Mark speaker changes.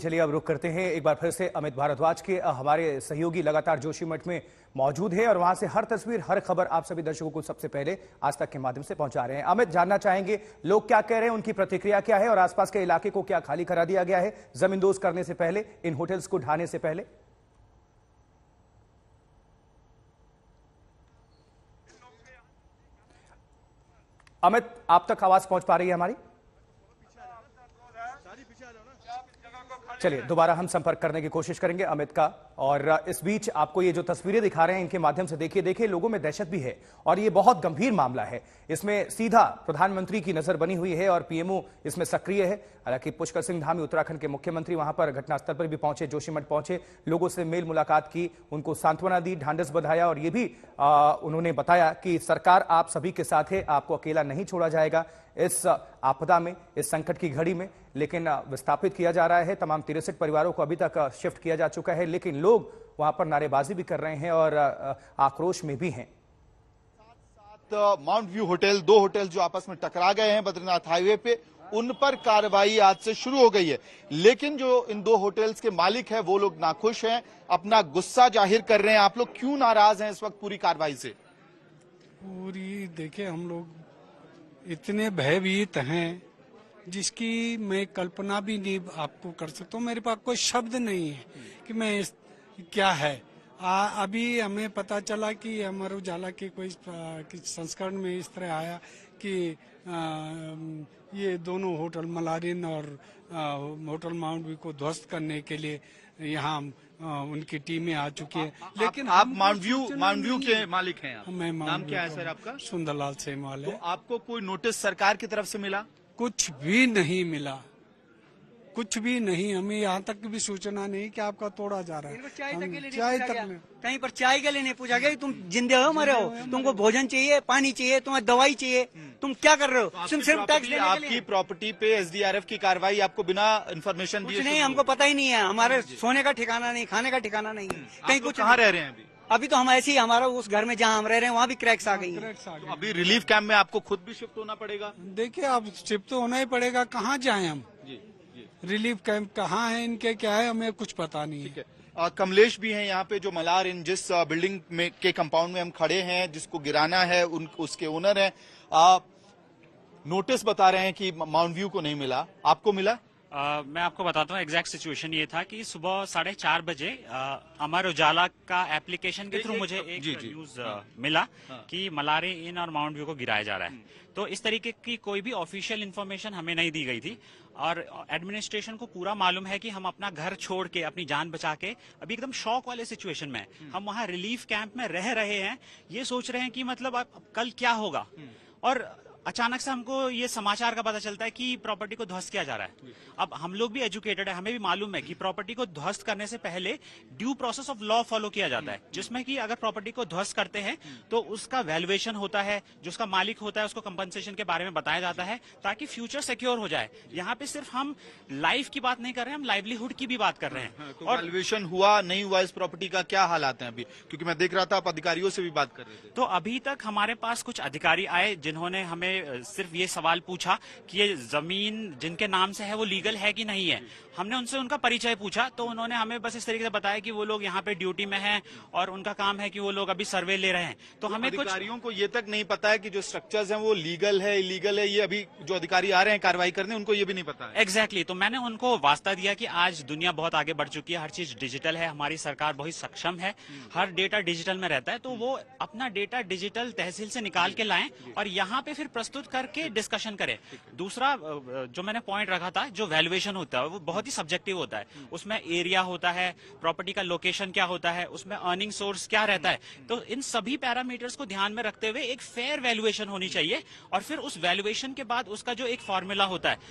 Speaker 1: चलिए अब रुक करते हैं एक बार फिर से अमित भारद्वाज के हमारे सहयोगी लगातार जोशीमठ में मौजूद है और वहां से हर तस्वीर हर खबर आप सभी दर्शकों को सबसे पहले आज तक के माध्यम से पहुंचा रहे हैं अमित जानना चाहेंगे लोग क्या कह रहे हैं उनकी प्रतिक्रिया क्या है और आसपास के इलाके को क्या खाली करा दिया गया है जमींदोज करने से पहले इन होटल्स को ढाने से पहले अमित आप तक आवाज पहुंच पा रही है हमारी चलिए दोबारा हम संपर्क करने की कोशिश करेंगे अमित का और इस बीच आपको ये जो तस्वीरें दिखा रहे हैं इनके माध्यम से देखिए देखिए लोगों में दहशत भी है और ये बहुत गंभीर मामला है इसमें सीधा प्रधानमंत्री की नजर बनी हुई है और पीएमओ इसमें सक्रिय है हालांकि पुष्कर सिंह धामी उत्तराखंड के मुख्यमंत्री वहां पर घटनास्थल पर भी पहुंचे जोशीमठ पहुंचे लोगों से मेल मुलाकात की उनको सांत्वना दी ढांडस बधाया और ये भी आ, उन्होंने बताया कि सरकार आप सभी के साथ है आपको अकेला नहीं छोड़ा जाएगा इस आपदा में इस संकट की घड़ी में लेकिन विस्थापित किया जा रहा है तमाम तिरसठ परिवारों को अभी तक शिफ्ट किया जा चुका है लेकिन लोग वहां पर नारेबाजी भी कर रहे हैं और आक्रोश में भी हैं
Speaker 2: माउंट व्यू होटल दो होटल जो आपस में टकरा गए हैं बद्रीनाथ हाईवे पे उन पर कार्रवाई आज से शुरू हो गई है लेकिन जो इन दो होटल्स के मालिक हैं वो लोग नाखुश हैं अपना गुस्सा जाहिर कर रहे हैं आप लोग क्यों नाराज हैं इस वक्त पूरी कार्रवाई से
Speaker 3: पूरी देखे हम लोग इतने भयभीत हैं जिसकी मैं कल्पना भी नहीं आपको कर सकता हूँ मेरे पास कोई शब्द नहीं है कि मैं इस, क्या है आ, अभी हमें पता चला कि अमर उजाला के कोई संस्करण में इस तरह आया कि आ, ये दोनों होटल मलारिन और आ, होटल माउंट भी को ध्वस्त करने के लिए यहाँ उनकी टीमें आ चुकी है लेकिन आप मानव्यू मानव्यू के मालिक हैं आप मैं नाम क्या है सर आपका सुंदरलाल सेमवाल है तो आपको कोई नोटिस सरकार की तरफ से मिला कुछ भी नहीं मिला कुछ भी नहीं हमें यहाँ तक भी सूचना नहीं कि आपका तोड़ा जा रहा है चाय तक, चाय तक कहीं पर चाय के लेने पूछा
Speaker 2: गया तुम जिंदे हो मरे हो तुमको भोजन चाहिए पानी चाहिए तुम्हें दवाई चाहिए हम्म। तुम क्या कर रहे हो सिर्फ सिर्फ टैक्स लेने आपकी प्रॉपर्टी पे एसडीआरएफ की कार्रवाई आपको बिना इन्फॉर्मेशन दिए नहीं हमको पता ही नहीं है हमारे सोने का ठिकाना नहीं खाने का ठिकाना नहीं है कहीं कुछ कहाँ रह रहे हैं अभी अभी तो हम ऐसे
Speaker 3: ही हमारा उस घर में जहाँ हम रह रहे हैं वहाँ भी क्रैक्स आ गई अभी रिलीफ कैंप में आपको खुद भी शिफ्ट होना पड़ेगा देखिए अब शिफ्ट तो होना ही पड़ेगा कहाँ जाए हम रिलीफ कैंप कहाँ है
Speaker 2: इनके क्या है हमें कुछ पता नहीं है आ, कमलेश भी हैं यहाँ पे जो मलार इन जिस बिल्डिंग में के कंपाउंड में हम खड़े हैं जिसको गिराना है उन उसके ओनर हैं नोटिस बता रहे हैं कि माउंट व्यू को नहीं मिला आपको मिला
Speaker 4: Uh, मैं आपको बताता हूँ एग्जैक्ट सिचुएशन ये था कि सुबह साढ़े चार बजे अमर उजाला का एप्लीकेशन के थ्रू मुझे एक जी, जी, न्यूज हाँ, मिला हाँ, कि मलारे इन और माउंट व्यू को गिराया जा रहा है हम्म। तो इस तरीके की कोई भी ऑफिशियल इन्फॉर्मेशन हमें नहीं दी गई थी और एडमिनिस्ट्रेशन को पूरा मालूम है कि हम अपना घर छोड़ के अपनी जान बचा के अभी एकदम शौक वाले सिचुएशन में हम्म। हम वहाँ रिलीफ कैंप में रह रहे हैं ये सोच रहे हैं कि मतलब कल क्या होगा हम्म। और अचानक से हमको ये समाचार का पता चलता है कि प्रॉपर्टी को ध्वस्त किया जा रहा है अब हम लोग भी एजुकेटेड है हमें भी मालूम है कि प्रॉपर्टी को ध्वस्त करने से पहले due process of law follow किया जाता है जिसमें कि अगर प्रॉपर्टी को ध्वस्त करते हैं तो उसका वैल्युएशन होता है जो उसका मालिक होता है उसको कंपनसेशन के बारे में बताया जाता है ताकि फ्यूचर सिक्योर हो जाए यहाँ पे सिर्फ हम लाइफ की बात नहीं कर रहे हैं हम लाइवलीहुड की भी बात कर रहे हैं हाँ, तो और
Speaker 2: वैल्युएशन हुआ नहीं हुआ इस प्रॉपर्टी का क्या हालात है अभी क्योंकि मैं देख रहा था आप अधिकारियों से भी बात कर रहे थे
Speaker 4: तो अभी तक हमारे पास कुछ अधिकारी आए जिन्होंने हमें हमने सिर्फ ये सवाल पूछा कि ये जमीन जिनके नाम से है वो लीगल है कि नहीं है हमने उनसे उनका परिचय पूछा तो उन्होंने हमें बस इस तरीके से बताया कि वो लोग यहाँ पे ड्यूटी में हैं और उनका काम है कि वो लोग अभी
Speaker 2: सर्वे ले रहे हैं तो, तो हमें अधिकारियों को ये तक नहीं पता है कि जो स्ट्रक्चर्स हैं वो लीगल है इलीगल है ये अभी जो अधिकारी आ रहे हैं कार्रवाई करने उनको ये भी नहीं पता एग्जैक्टली exactly, तो मैंने उनको
Speaker 4: वास्ता दिया कि आज दुनिया बहुत आगे बढ़ चुकी है हर चीज डिजिटल है हमारी सरकार बहुत सक्षम है हर डेटा डिजिटल में रहता है तो वो अपना डेटा डिजिटल तहसील से निकाल के लाए और यहाँ पे फिर प्रस्तुत करके डिस्कशन करें दूसरा जो मैंने पॉइंट रखा था जो वैल्यूएशन होता है वो बहुत ही सब्जेक्टिव होता है हम्म। उसमें एरिया होता है प्रॉपर्टी का लोकेशन क्या होता है उसमें अर्निंग सोर्स क्या रहता है हम्म। तो इन सभी पैरामीटर्स को ध्यान में रखते हुए एक फेयर वैल्युएशन होनी चाहिए और फिर उस वैल्युएशन के बाद उसका जो एक फॉर्मूला होता है